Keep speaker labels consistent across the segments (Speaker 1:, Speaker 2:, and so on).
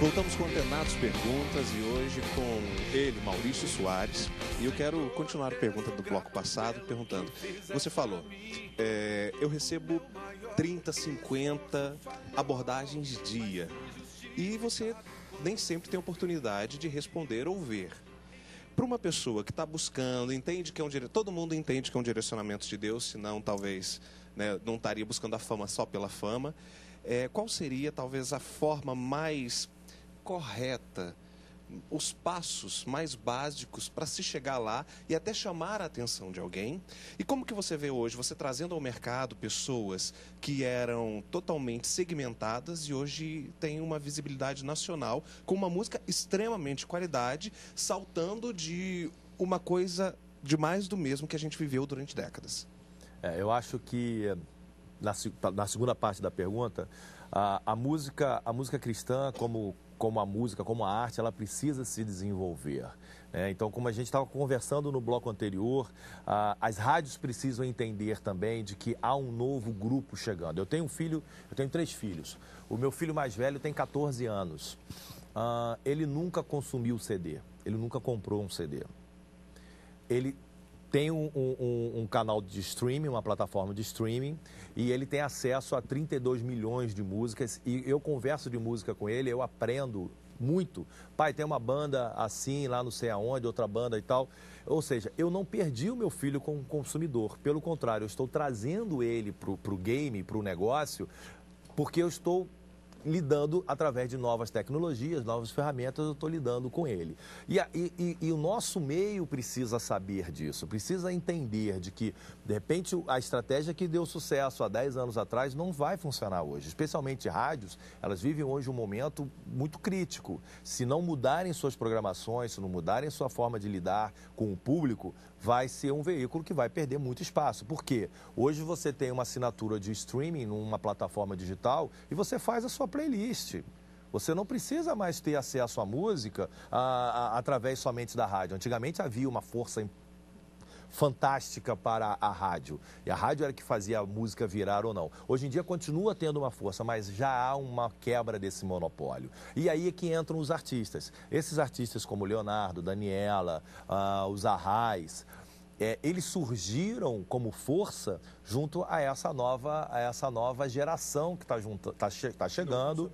Speaker 1: Voltamos com Antenados Perguntas e hoje com ele, Maurício Soares.
Speaker 2: E eu quero continuar a pergunta do bloco passado, perguntando: você falou, é, eu recebo 30, 50 abordagens dia e você nem sempre tem oportunidade de responder ou ver. Para uma pessoa que está buscando, entende que é um dire... todo mundo entende que é um direcionamento de Deus, senão talvez né, não estaria buscando a fama só pela fama. É, qual seria talvez a forma mais correta, os passos mais básicos para se chegar lá e até chamar a atenção de alguém. E como que você vê hoje, você trazendo ao mercado pessoas que eram totalmente segmentadas e hoje tem uma visibilidade nacional com uma música extremamente qualidade, saltando de
Speaker 1: uma coisa de mais do mesmo que a gente viveu durante décadas. É, eu acho que eh, na, na segunda parte da pergunta, a, a, música, a música cristã, como, como a música, como a arte, ela precisa se desenvolver. Né? Então, como a gente estava conversando no bloco anterior, as rádios precisam entender também de que há um novo grupo chegando. Eu tenho um filho, eu tenho três filhos. O meu filho mais velho tem 14 anos. Ah, ele nunca consumiu CD, ele nunca comprou um CD. Ele tem um, um, um, canal de streaming, uma plataforma de streaming, e ele tem acesso a 32 milhões de músicas. E eu converso de música com ele, eu aprendo muito. Pai, tem uma banda assim, lá não sei aonde, outra banda e tal. Ou seja, eu não perdi o meu filho como consumidor. Pelo contrário, eu estou trazendo ele para o game, para o negócio, porque eu estou lidando através de novas tecnologias, novas ferramentas, eu estou lidando com ele. E, e, e, o nosso meio precisa saber disso, precisa entender de que, de repente, a estratégia que deu sucesso há 10 anos atrás não vai funcionar hoje. Especialmente rádios, elas vivem hoje um momento muito crítico. Se não mudarem suas programações, se não mudarem sua forma de lidar com o público, vai ser um veículo que vai perder muito espaço. Porque hoje você tem uma assinatura de streaming numa plataforma digital e você faz a sua playlist. Você não precisa mais ter acesso à música a, ah, a, através somente da rádio. Antigamente havia uma força importante fantástica para a rádio. E a rádio era que fazia a música virar ou não. Hoje em dia continua tendo uma força, mas já há uma quebra desse monopólio. E aí é que entram os artistas. Esses artistas como Leonardo, Daniela, uh, ah, os Arrais, é, eles surgiram como força junto a essa nova, a essa nova geração que está tá che, tá chegando,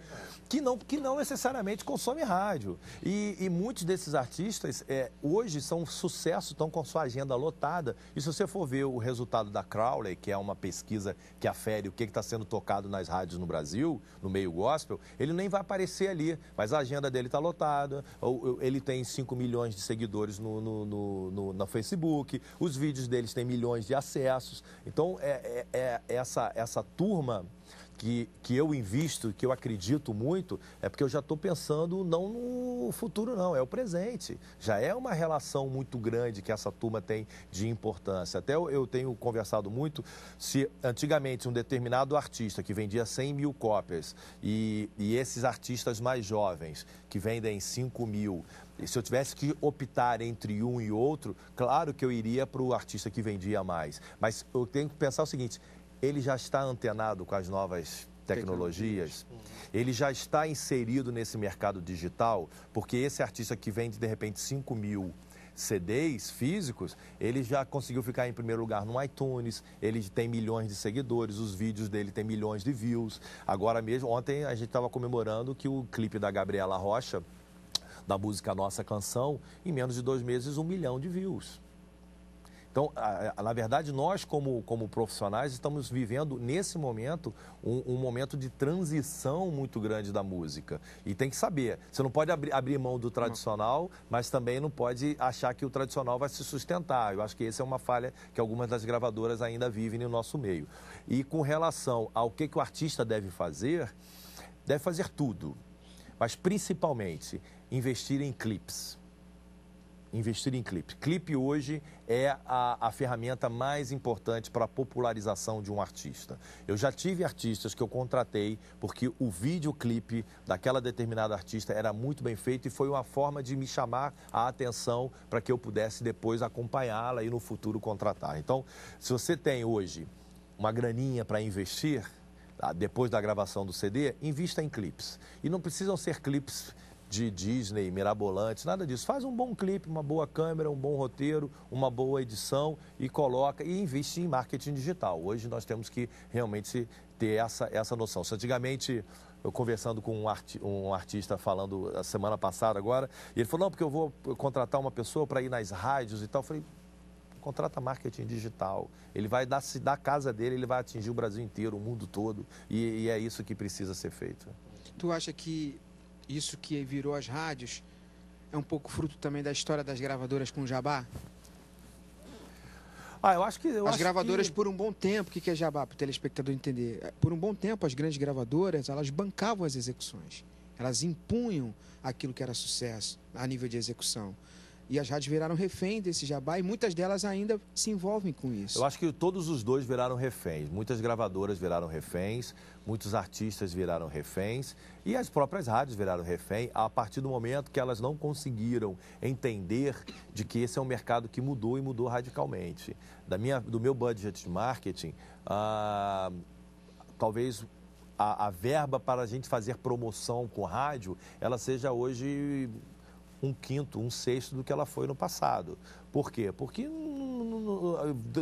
Speaker 1: que não, que não necessariamente consome rádio. E, e muitos desses artistas é, hoje são um sucesso, estão com sua agenda lotada. E se você for ver o resultado da Crowley, que é uma pesquisa que afere o que está sendo tocado nas rádios no Brasil, no meio gospel, ele nem vai aparecer ali, mas a agenda dele está lotada, ou, ou, ele tem 5 milhões de seguidores no, no, no, no, no Facebook os vídeos deles têm milhões de acessos. Então, é, é, é essa, essa turma que, que eu invisto, que eu acredito muito, é porque eu já estou pensando não no futuro, não, é o presente. Já é uma relação muito grande que essa turma tem de importância. Até eu, eu tenho conversado muito se antigamente um determinado artista que vendia 100 mil cópias e, e esses artistas mais jovens que vendem 5 mil, se eu tivesse que optar entre um e outro, claro que eu iria para o artista que vendia mais. Mas eu tenho que pensar o seguinte: ele já está antenado com as novas tecnologias, ele já está inserido nesse mercado digital, porque esse artista que vende de repente 5 mil CDs físicos, ele já conseguiu ficar em primeiro lugar no iTunes, ele tem milhões de seguidores, os vídeos dele tem milhões de views. Agora mesmo, ontem a gente estava comemorando que o clipe da Gabriela Rocha da música Nossa Canção, em menos de dois meses, um milhão de views. Então, na verdade, nós, como, como profissionais, estamos vivendo, nesse momento, um, um, momento de transição muito grande da música. E tem que saber. Você não pode abrir, abrir mão do tradicional, mas também não pode achar que o tradicional vai se sustentar. Eu acho que essa é uma falha que algumas das gravadoras ainda vivem no nosso meio. E com relação ao que, que o artista deve fazer, deve fazer tudo. Mas, principalmente, investir em clips. Investir em clipe. Clipe hoje é a, a ferramenta mais importante para a popularização de um artista. Eu já tive artistas que eu contratei porque o videoclipe daquela determinada artista era muito bem feito e foi uma forma de me chamar a atenção para que eu pudesse depois acompanhá-la e no futuro contratar. Então, se você tem hoje uma graninha para investir, tá, depois da gravação do CD, invista em clipes. E não precisam ser clipes de Disney, mirabolantes, nada disso. Faz um bom clipe, uma boa câmera, um bom roteiro, uma boa edição e coloca e investe em marketing digital. Hoje nós temos que realmente ter essa, essa noção. Se antigamente eu conversando com um, arti um, artista falando a semana passada agora, e ele falou, não, porque eu vou contratar uma pessoa para ir nas rádios e tal. Eu falei, contrata marketing digital. Ele vai dar, da casa dele, ele vai atingir o Brasil inteiro, o mundo todo. E, e é isso que precisa ser feito. Tu acha que
Speaker 2: isso que virou as rádios, é um pouco fruto também da história das gravadoras com o Jabá?
Speaker 1: Ah, eu acho que. Eu as acho gravadoras, que...
Speaker 2: por um bom tempo, o que, que é Jabá, para o telespectador entender? Por um bom tempo, as grandes gravadoras, elas bancavam as execuções. Elas impunham aquilo que era sucesso a nível de execução. E as rádios viraram refém desse jabá e muitas delas ainda se envolvem com isso.
Speaker 1: Eu acho que todos os dois viraram reféns. Muitas gravadoras viraram reféns, muitos artistas viraram reféns e as próprias rádios viraram refém a partir do momento que elas não conseguiram entender de que esse é um mercado que mudou e mudou radicalmente. Da minha, do meu budget de marketing, ah, talvez a, a verba para a gente fazer promoção com rádio, ela seja hoje um quinto, um sexto do que ela foi no passado. Por quê? Porque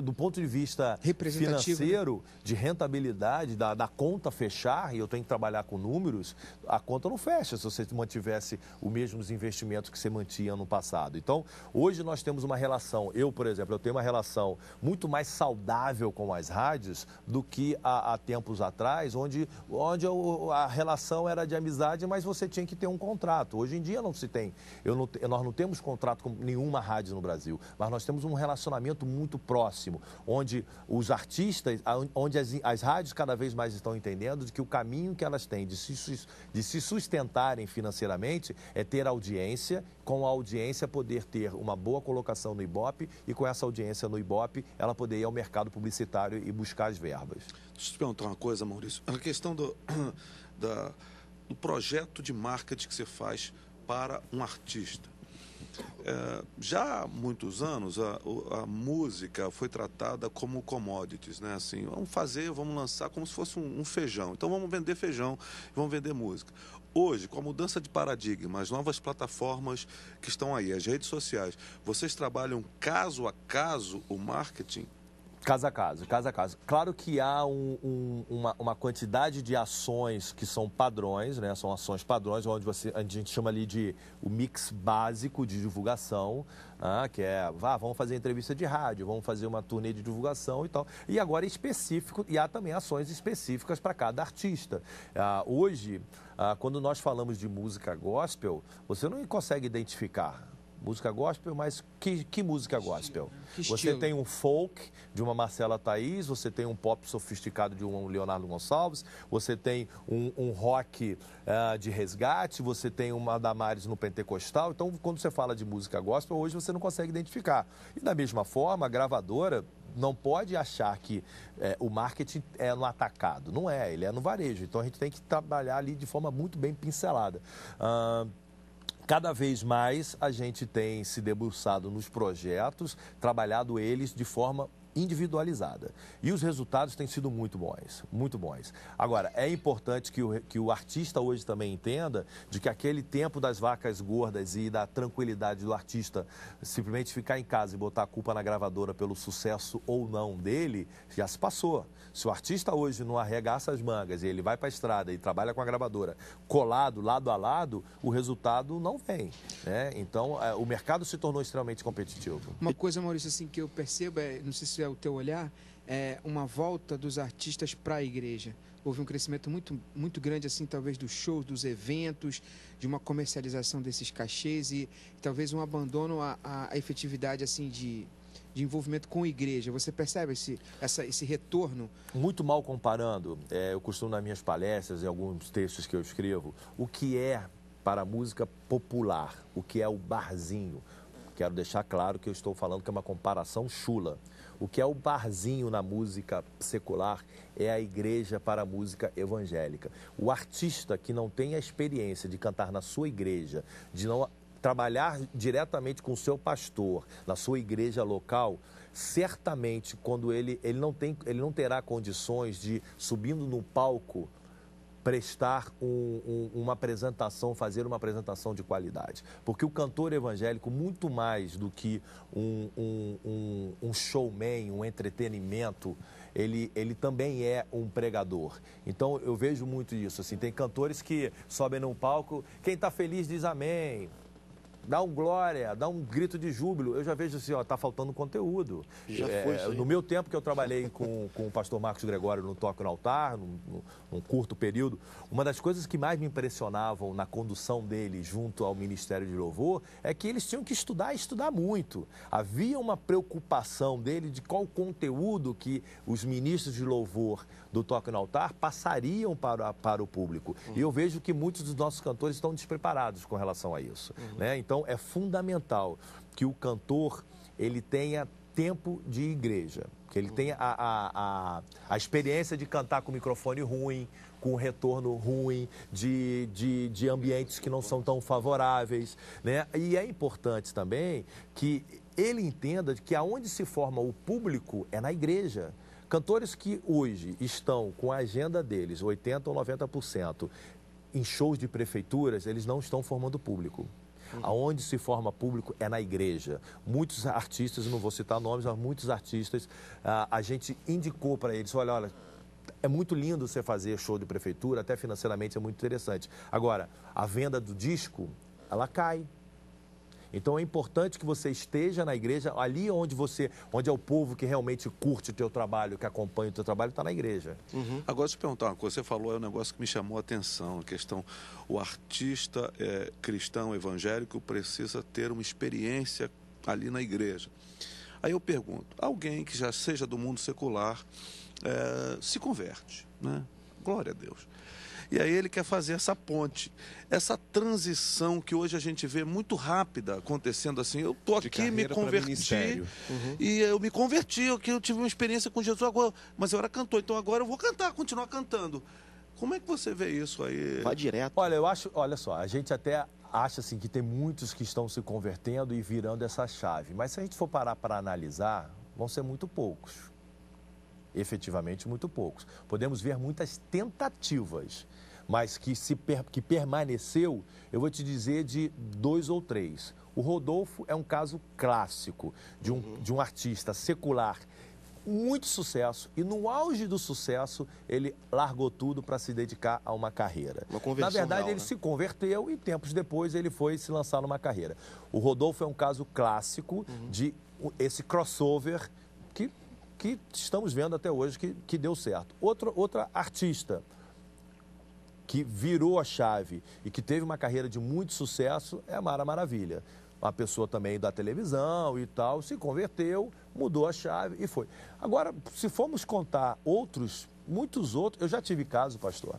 Speaker 1: do ponto de vista né? financeiro, né? de rentabilidade, da, da, conta fechar, e eu tenho que trabalhar com números, a conta não fecha se você mantivesse o mesmo investimentos que você mantinha no passado. Então, hoje nós temos uma relação, eu, por exemplo, eu tenho uma relação muito mais saudável com as rádios do que há, há tempos atrás, onde, onde eu, a relação era de amizade, mas você tinha que ter um contrato. Hoje em dia não se tem. Não, nós não temos contrato com nenhuma rádio no Brasil, mas nós temos um relacionamento muito muito próximo, onde os artistas, onde as, as rádios cada vez mais estão entendendo de que o caminho que elas têm de se, de se sustentarem financeiramente é ter audiência, com a audiência poder ter uma boa colocação no Ibope e com essa audiência no Ibope ela poder ir ao mercado publicitário e buscar as verbas. Deixa eu te perguntar uma coisa, Maurício. A questão do, da, do projeto de marketing
Speaker 2: que você faz para um artista. É, já há muitos anos a, a, música foi tratada como commodities, né? Assim, vamos fazer, vamos lançar como se fosse um, um feijão. Então vamos vender feijão, vamos vender música. Hoje, com a mudança de paradigma, as novas plataformas que estão aí, as redes sociais, vocês trabalham
Speaker 1: caso a caso o marketing Caso a caso, caso a caso. Claro que há um, um, uma, uma, quantidade de ações que são padrões, né? São ações padrões, onde você, a gente chama ali de o mix básico de divulgação, ah, que é, vamos fazer entrevista de rádio, vamos fazer uma turnê de divulgação e tal. E agora específico, e há também ações específicas para cada artista. Ah, hoje, ah, quando nós falamos de música gospel, você não consegue identificar música gospel, mas que, que música gospel? Né? Que você tem um folk de uma Marcela Thaís, você tem um pop sofisticado de um Leonardo Gonçalves, você tem um, um rock uh, de resgate, você tem uma Damares no pentecostal. Então, quando você fala de música gospel, hoje você não consegue identificar. E da mesma forma, a gravadora não pode achar que é, o marketing é no atacado. Não é, ele é no varejo. Então a gente tem que trabalhar ali de forma muito bem pincelada. Uh, Cada vez mais a gente tem se debruçado nos projetos, trabalhado eles de forma individualizada. E os resultados têm sido muito bons, muito bons. Agora, é importante que o, que o artista hoje também entenda de que aquele tempo das vacas gordas e da tranquilidade do artista simplesmente ficar em casa e botar a culpa na gravadora pelo sucesso ou não dele, já se passou. Se o artista hoje não arregaça as mangas e ele vai para a estrada e trabalha com a gravadora colado, lado a lado, o resultado não vem. Né? Então, é, o mercado se tornou extremamente competitivo. Uma
Speaker 2: coisa, Maurício, assim, que eu percebo é, não sei se é o teu olhar, é uma volta dos artistas para a igreja. Houve um crescimento muito, muito grande, assim, talvez dos shows, dos eventos, de uma comercialização desses cachês e talvez um abandono à, à efetividade, assim, de, de envolvimento com a igreja. Você percebe esse, essa, esse retorno?
Speaker 1: Muito mal comparando, é, eu costumo nas minhas palestras e alguns textos que eu escrevo, o que é para a música popular, o que é o barzinho. Quero deixar claro que eu estou falando que é uma comparação chula. O que é o barzinho na música secular é a igreja para a música evangélica. O artista que não tem a experiência de cantar na sua igreja, de não trabalhar diretamente com o seu pastor na sua igreja local, certamente quando ele, ele, não, tem, ele não terá condições de, subindo no palco, prestar um, um, uma apresentação, fazer uma apresentação de qualidade. Porque o cantor evangélico, muito mais do que um, um showman, um entretenimento, ele, ele também é um pregador. Então eu vejo muito isso. Assim, tem cantores que sobem num palco, quem está feliz diz amém dá um glória, dá um grito de júbilo. Eu já vejo assim, ó, tá faltando conteúdo. Já é, foi, no meu tempo que eu trabalhei com, com o pastor Marcos Gregório no Toque no Altar, num, num, curto período, uma das coisas que mais me impressionavam na condução dele junto ao Ministério de Louvor é que eles tinham que estudar e estudar muito. Havia uma preocupação dele de qual conteúdo que os ministros de louvor do Toque no Altar passariam para, para o público. Uhum. E eu vejo que muitos dos nossos cantores estão despreparados com relação a isso. Uhum. Né? Então, então é fundamental que o cantor ele tenha tempo de igreja, que ele tenha a, a, a, a experiência de cantar com microfone ruim, com retorno ruim, de, de, de ambientes que não são tão favoráveis. Né? E é importante também que ele entenda que aonde se forma o público é na igreja. Cantores que hoje estão com a agenda deles, 80% ou 90%, em shows de prefeituras, eles não estão formando público. Aonde se forma público é na igreja. Muitos artistas, não vou citar nomes, mas muitos artistas, a, ah, a gente indicou para eles, olha, olha, é muito lindo você fazer show de prefeitura, até financeiramente é muito interessante. Agora, a venda do disco, ela cai. Então é importante que você esteja na igreja, ali onde você, onde é o povo que realmente curte o teu trabalho, que acompanha o teu trabalho, está na igreja.
Speaker 2: Uhum. Agora, deixa eu perguntar uma coisa. Você falou, é um negócio que me chamou a atenção, a questão, o artista é, cristão evangélico precisa ter uma experiência ali na igreja. Aí eu pergunto, alguém que já seja do mundo secular é, se converte, né? Glória a Deus. E aí ele quer fazer essa ponte, essa transição que hoje a gente vê muito rápida acontecendo assim. Eu tô aqui, me converti uhum.
Speaker 1: e eu me converti, eu, eu tive uma experiência com Jesus agora, mas eu era cantor, então agora eu vou cantar, continuar cantando. Como é que você vê isso aí? Vai direto. Olha, eu acho, olha só, a gente até acha assim que tem muitos que estão se convertendo e virando essa chave, mas se a gente for parar para analisar, vão ser muito poucos efetivamente muito poucos. Podemos ver muitas tentativas, mas que, se per... que permaneceu, eu vou te dizer, de dois ou três. O Rodolfo é um caso clássico de um, uhum. de um artista secular muito sucesso e no auge do sucesso ele largou tudo para se dedicar a uma carreira. Uma Na verdade real, ele né? se converteu e tempos depois ele foi se lançar numa carreira. O Rodolfo é um caso clássico uhum. de esse crossover que estamos vendo até hoje que, que deu certo. Outro, outra artista que virou a chave e que teve uma carreira de muito sucesso é a Mara Maravilha. Uma pessoa também da televisão e tal, se converteu, mudou a chave e foi. Agora, se formos contar outros, muitos outros, eu já tive caso, pastor,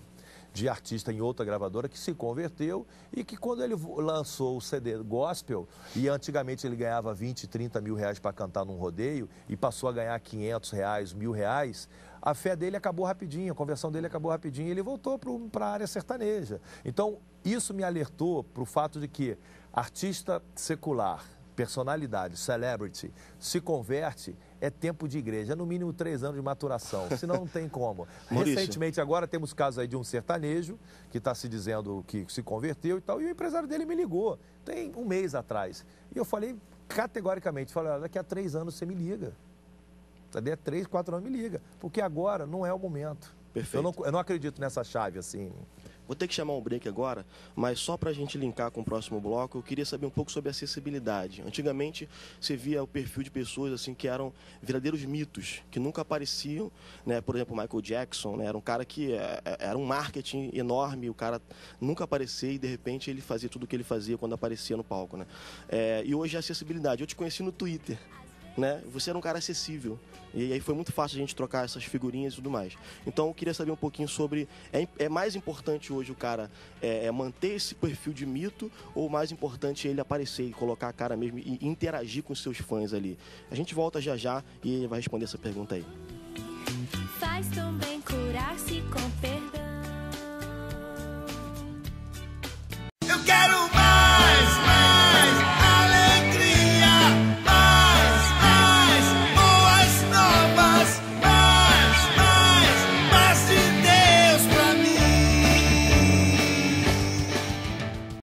Speaker 1: de artista em outra gravadora que se converteu e que quando ele lançou o CD gospel, e antigamente ele ganhava 20, 30 mil reais para cantar num rodeio e passou a ganhar 500 reais, mil reais, a fé dele acabou rapidinho, a conversão dele acabou rapidinho e ele voltou para a área sertaneja. Então, isso me alertou para o fato de que artista secular personalidade, celebrity, se converte, é tempo de igreja. É no mínimo três anos de maturação, senão não tem como. Recentemente, agora temos casos aí de um sertanejo que está se dizendo que se converteu e tal, e o empresário dele me ligou, tem um mês atrás. E eu falei categoricamente, falei, olha, daqui a três anos você me liga. Daqui a três, quatro anos me liga, porque agora não é o momento. Perfeito. Eu não, eu não acredito nessa chave assim. Vou ter que chamar um break agora, mas só para a gente linkar com o próximo bloco, eu queria saber um pouco sobre acessibilidade. Antigamente, você via o perfil de pessoas assim que eram verdadeiros mitos, que nunca apareciam, né? Por exemplo, Michael Jackson, né? Era um cara que é, é, era um marketing enorme, o cara nunca aparecia e de repente ele fazia tudo o que ele fazia quando aparecia no palco, né? É, e hoje a é acessibilidade. Eu te conheci no Twitter né? Você era um cara acessível. E aí foi muito fácil a gente trocar essas figurinhas e tudo mais. Então eu queria saber um pouquinho sobre. É, é mais importante hoje o cara é, é manter esse perfil de mito ou mais importante ele aparecer e colocar a cara mesmo e interagir com seus fãs ali? A gente volta já já e ele vai responder essa pergunta aí. Faz tão bem curar-se com perdão. Eu quero